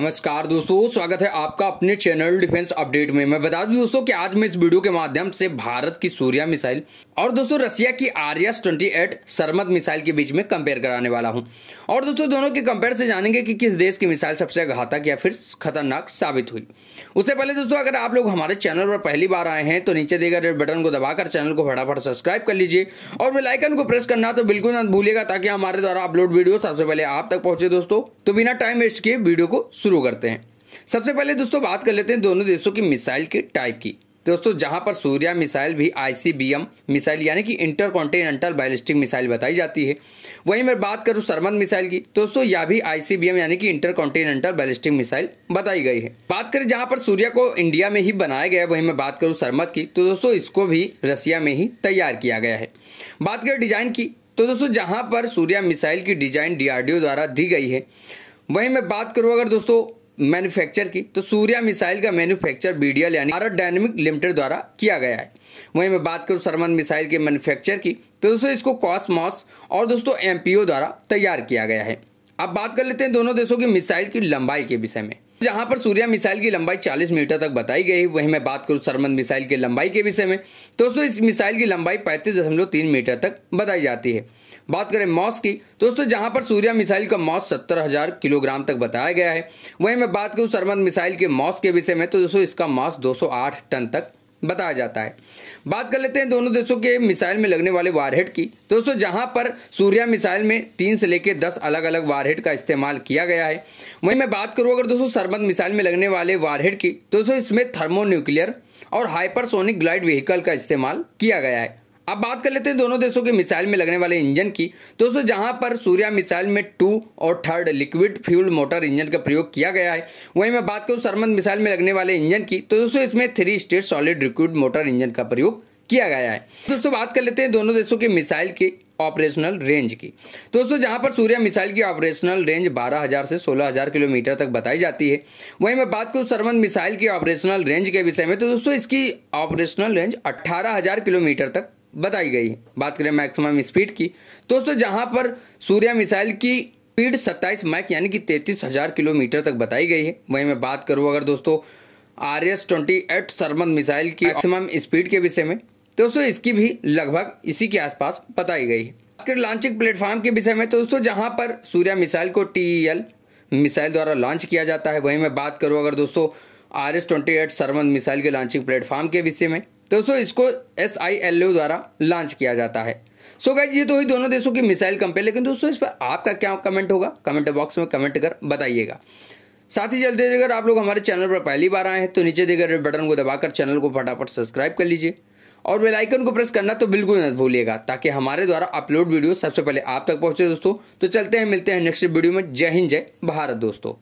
नमस्कार दोस्तों स्वागत है आपका अपने चैनल डिफेंस अपडेट में मैं बता दूं दोस्तों कि आज मैं इस वीडियो के माध्यम से भारत की सूर्या मिसाइल और दोस्तों रसिया की आर्यस 28 सरमद मिसाइल के बीच में कंपेयर कराने वाला हूं और दोस्तों दोनों के कंपेयर से जानेंगे कि किस देश की मिसाइल सबसे घातक या फिर खतरनाक साबित हुई उससे पहले दोस्तों अगर आप लोग हमारे चैनल पर पहली बार आए हैं तो नीचे देगा रेड बटन को दबाकर चैनल को फटाफट सब्सक्राइब कर लीजिए और बेलाइकन को प्रेस करना तो बिल्कुल ना भूलिएगा ताकि हमारे द्वारा अपलोड वीडियो सबसे पहले आप तक पहुंचे दोस्तों तो बिना टाइम वेस्ट किए वीडियो को शुरू करते हैं सबसे पहले दोस्तों बात कर लेते हैं दोनों देशों की मिसाइल के टाइप की तो दोस्तों जहां पर सूर्या मिसाइल भी आईसीबीएम मिसाइल यानी कि इंटर कॉन्टिनेंटल बैलिस्टिक मिसाइल बताई जाती है वहीं मैं बात करूं सरमद मिसाइल की तो दोस्तों यह भी आईसीबीएम यानी कि इंटर कॉन्टिनेंटल बैलिस्टिक मिसाइल बताई गई है बात करें जहां पर सूर्या को इंडिया में ही बनाया गया है वहीं मैं बात करूँ सरमद की तो दोस्तों इसको भी रसिया में ही तैयार किया गया है बात करें डिजाइन की तो दोस्तों जहां पर सूर्या मिसाइल की डिजाइन डीआरडीओ द्वारा दी गई है वहीं मैं बात करूँ अगर दोस्तों मैन्युफैक्चर की तो सूर्या मिसाइल का मैन्युफैक्चर बीडीएल यानी भारत डायनेमिक लिमिटेड द्वारा किया गया है वहीं मैं बात करूं सरमन मिसाइल के मैन्युफैक्चर की तो दोस्तों इसको कॉस्मॉस और दोस्तों एमपीओ द्वारा तैयार किया गया है अब बात कर लेते हैं दोनों देशों की मिसाइल की लंबाई के विषय में जहां पर सूर्या मिसाइल की लंबाई 40 मीटर तक बताई गई वहीं मैं बात करूं सरमन मिसाइल की लंबाई के विषय में दोस्तों इस मिसाइल की लंबाई 35.3 मीटर तक बताई जाती है बात करें मॉस की तो दोस्तों जहां पर सूर्या मिसाइल का मॉस सत्तर हजार किलोग्राम तक बताया गया है वहीं मैं बात करूं सरमंद मिसाइल के मॉस के विषय में तो दोस्तों इसका मॉस 208 टन तक बताया जाता है बात कर लेते हैं दोनों देशों के मिसाइल में लगने वाले वारहेड की तो दोस्तों जहां पर सूर्या मिसाइल में तीन से लेकर दस अलग अलग वारहेड का इस्तेमाल किया गया है वहीं मैं बात करूं अगर दोस्तों सरबंद मिसाइल में लगने वाले वारहेड की तो दोस्तों इसमें थर्मो न्यूक्लियर और हाइपरसोनिक ग्लाइड व्हीकल का इस्तेमाल किया गया है अब बात कर लेते हैं दोनों देशों के मिसाइल में लगने वाले इंजन की दोस्तों जहां पर सूर्या मिसाइल में टू और third liquid fuel motor engine का प्रयोग किया गया है वहीं मैं बात करूं सरमंद मिसाइल में लगने वाले इंजन की तो दोस्तों इसमें three state solid liquid motor engine का प्रयोग किया गया है दोस्तों बात कर लेते हैं दोनों देशों के मिसाइल के ऑपरेशनल रेंज की दोस्तों जहां पर सूर्य मिसाइल की ऑपरेशनल रेंज 12000 से 16000 किलोमीटर तक बताई जाती है वहीं मैं बात करूं सरमंद मिसाइल की ऑपरेशनल रेंज के विषय में तो दोस्तों इसकी ऑपरेशनल रेंज 18000 किलोमीटर तक बताई गई बात करें मैक्सिमम स्पीड की दोस्तों जहां पर सूर्य मिसाइल की स्पीड 27 मैक यानी कि तैंतीस हजार किलोमीटर तक बताई गई है वहीं मैं बात करूं अगर दोस्तों R S twenty eight missile की मैक्सिमम स्पीड के विषय में दोस्तों इसकी भी लगभग इसी के आसपास बताई गई है लॉन्चिंग प्लेटफॉर्म के विषय में तो दोस्तों जहां पर सूर्य मिसाइल को टी एल मिसाइल द्वारा लॉन्च किया जाता है वहीं मैं बात करूं अगर दोस्तों R S twenty eight Sarmat missile के लॉन्चिंग प्लेटफॉर्म के विषय में दोस्तों इसको एस आई एल ओ द्वारा लॉन्च किया जाता है सो गाइज ये तो ही दोनों देशों की मिसाइल कंपेयर लेकिन दोस्तों इस पर आपका क्या कमेंट होगा कमेंट बॉक्स में कमेंट कर बताइएगा साथ ही जल्दी अगर आप लोग हमारे चैनल पर पहली बार आए हैं तो नीचे देकर रेड बटन को दबाकर चैनल को फटाफट सब्सक्राइब कर लीजिए और बेल आइकन को प्रेस करना तो बिल्कुल न भूलिएगा ताकि हमारे द्वारा अपलोड वीडियो सबसे पहले आप तक पहुंचे दोस्तों तो चलते हैं मिलते हैं नेक्स्ट वीडियो में जय हिंद जय भारत दोस्तों